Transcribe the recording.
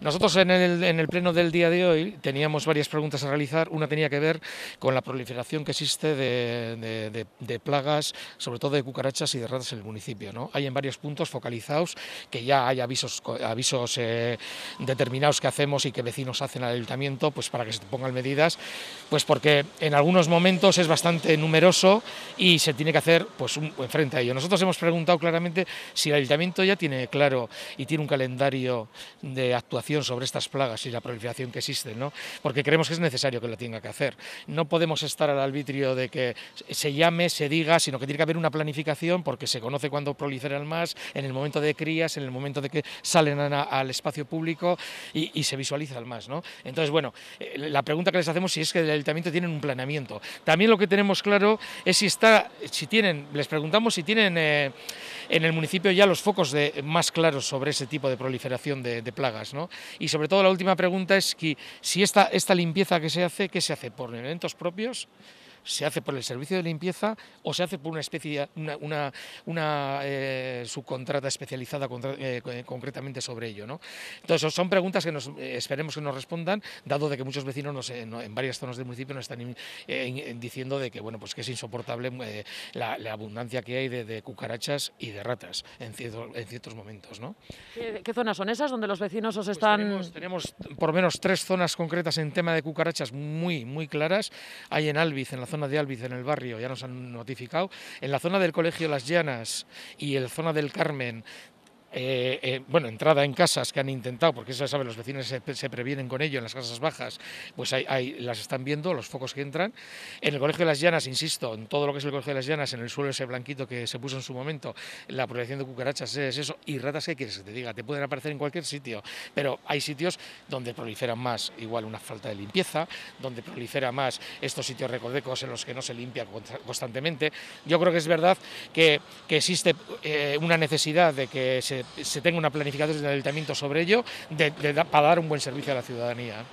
Nosotros en el, pleno del día de hoy teníamos varias preguntas a realizar. Una tenía que ver con la proliferación que existe de, plagas, sobre todo de cucarachas y de ratas en el municipio. Hay en varios puntos focalizados que ya hay avisos, avisos eh, determinados que hacemos y que vecinos hacen al ayuntamiento pues, para que se pongan medidas, pues porque en algunos momentos es bastante numeroso y se tiene que hacer pues, un, frente a ello. Nosotros hemos preguntado claramente si el ayuntamiento ya tiene claro y tiene un calendario de actuación sobre estas plagas y la proliferación que existen, ¿no? porque creemos que es necesario que la tenga que hacer. No podemos estar al arbitrio de que se llame, se diga, sino que tiene que haber una planificación porque se conoce cuándo proliferan más, en el momento de crías, en el momento de que salen al espacio público y, se se el más. ¿no? Entonces, bueno, eh, la pregunta que les hacemos si es que el ayuntamiento tiene un planeamiento. También lo que tenemos claro es si está, si tienen, les preguntamos si tienen eh, en el municipio ya los focos de, más claros sobre ese tipo de proliferación de, de plagas, ¿no? Y sobre todo la última pregunta es que si esta, esta limpieza que se hace, ¿qué se hace? ¿Por elementos propios? se hace por el servicio de limpieza o se hace por una especie, una, una, eh, subcontrata especializada eh, eh, concretamente sobre ello. ¿no? Entonces, son preguntas que nos, esperemos que nos respondan, dado de que muchos vecinos en, varias zonas del municipio nos están diciendo de que, bueno, pues que es insoportable la, abundancia que hay de, cucarachas y de ratas en, en ciertos momentos. ¿no? ¿Qué, zonas son esas donde los vecinos os pues están...? tenemos, por lo menos tres zonas concretas en tema de cucarachas muy, muy claras. Hay en Albiz, en la zona de Albiz, en el barrio, ya nos han notificado. En la zona del Colegio Las Llanas y en la zona del Carmen eh, eh, bueno, entrada en casas que han intentado, porque eso saben, los vecinos se, previenen con ello en las casas bajas, pues hay, las están viendo, los focos que entran. En el Colegio de las Llanas, insisto, en todo lo que es el Colegio de las Llanas, en el suelo ese blanquito que se puso en su momento, la proyección de cucarachas es eso, y ratas, ¿qué quieres que te diga? Te pueden aparecer en cualquier sitio, pero hay sitios donde proliferan más, igual una falta de limpieza, donde prolifera más estos sitios recordecos en los que no se limpia constantemente. Yo creo que es verdad que, existe eh, una necesidad de que se se tenga una planificación de ayuntamiento sobre ello para dar un buen servicio a la ciudadanía.